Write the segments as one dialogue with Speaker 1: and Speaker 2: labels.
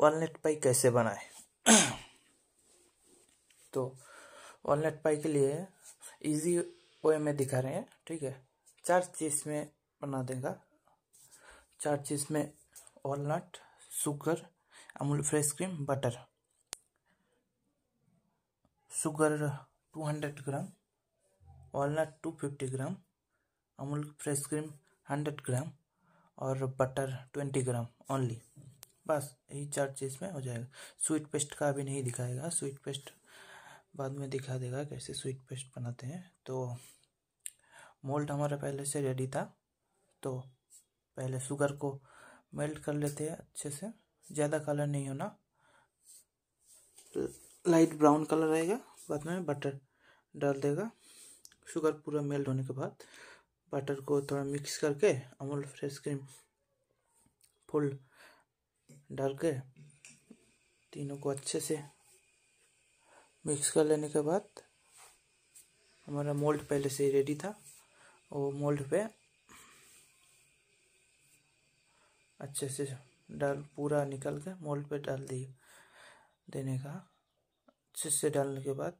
Speaker 1: vault पाई कैसे बनाए तो वॉलट पाई के लिए इजी वे में दिखा रहे हैं ठीक है चार चीज़ में बना देगा चार चीज़ में walnut sugar Amul fresh cream butter sugar 200 gram walnut 250 gram Amul fresh cream 100 gram और बटर 20 ग्राम ओनली बस यही चार चीज़ में हो जाएगा स्वीट पेस्ट का अभी नहीं दिखाएगा स्वीट पेस्ट बाद में दिखा देगा कैसे स्वीट पेस्ट बनाते हैं तो मोल्ड हमारा पहले से रेडी था तो पहले शुगर को मेल्ट कर लेते हैं अच्छे से ज़्यादा कलर नहीं होना लाइट ब्राउन कलर आएगा बाद में बटर डाल देगा शुगर पूरा मेल्ट होने के बाद बटर को थोड़ा मिक्स करके अमूल फ्रेश क्रीम फुल डाल के तीनों को अच्छे से मिक्स कर लेने के बाद हमारा मोल्ड पहले से ही रेडी था और मोल्ड पे अच्छे से डाल पूरा निकाल के मोल्ड पे डाल दिए देने का अच्छे से डालने के बाद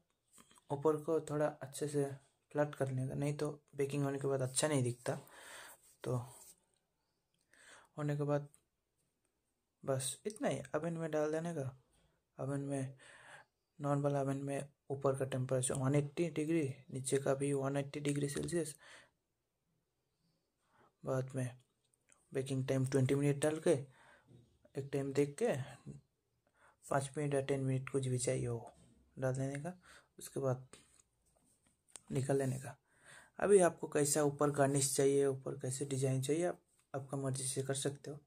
Speaker 1: ऊपर को थोड़ा अच्छे से फ्लैट करने का नहीं तो बेकिंग होने के बाद अच्छा नहीं दिखता तो होने के बाद बस इतना ही अवन में डाल देने का अवन में नॉर्मल अवन में ऊपर का टेम्परेचर वन एट्टी डिग्री नीचे का भी वन एट्टी डिग्री सेल्सियस बाद में बेकिंग टाइम ट्वेंटी मिनट डाल के एक टाइम देख के पाँच मिनट या टेन मिनट कुछ भी चाहिए हो डाल देने का उसके बाद निकाल लेने का अभी आपको कैसा ऊपर गार्निश चाहिए ऊपर कैसे डिजाइन चाहिए आप आपका मर्जी से कर सकते हो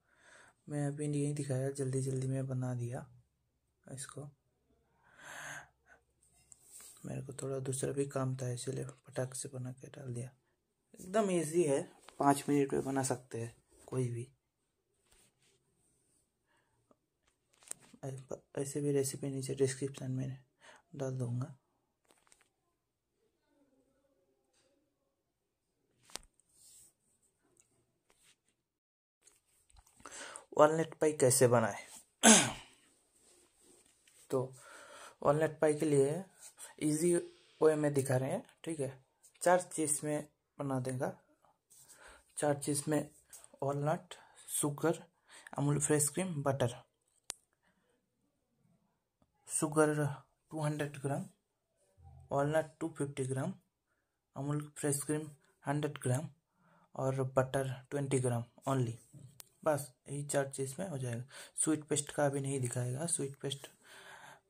Speaker 1: मैं अभी नहीं दिखाया जल्दी जल्दी मैं बना दिया इसको मेरे को थोड़ा दूसरा भी काम था इसीलिए पटाख से बना के डाल दिया एकदम इजी है पाँच मिनट में बना सकते हैं कोई भी ऐसे भी रेसिपी नीचे डिस्क्रिप्शन में डाल दूँगा वॉलट पाई कैसे बनाए तो वॉलट पाई के लिए इजी वे में दिखा रहे हैं ठीक है चार चीज़ में बना देगा चार चीज़ में walnut sugar Amul fresh cream butter sugar two hundred gram walnut two fifty gram Amul fresh cream hundred gram और बटर ट्वेंटी ग्राम ओनली बस यही चार चीज़ में हो जाएगा स्वीट पेस्ट का अभी नहीं दिखाएगा स्वीट पेस्ट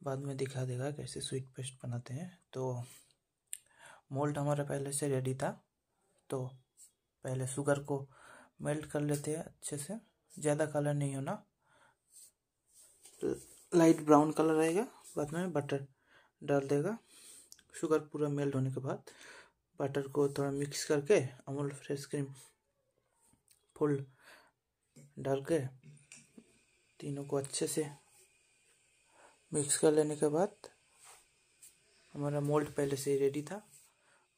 Speaker 1: बाद में दिखा देगा कैसे स्वीट पेस्ट बनाते हैं तो मोल्ड हमारा पहले से रेडी था तो पहले शुगर को मेल्ट कर लेते हैं अच्छे से ज़्यादा कलर नहीं होना लाइट ब्राउन कलर रहेगा बाद में बटर डाल देगा शुगर पूरा मेल्ट होने के बाद बटर को थोड़ा मिक्स करके अमूल फ्रेश क्रीम फुल डाल के तीनों को अच्छे से मिक्स कर लेने के बाद हमारा मोल्ड पहले से रेडी था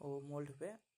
Speaker 1: वो मोल्ड पे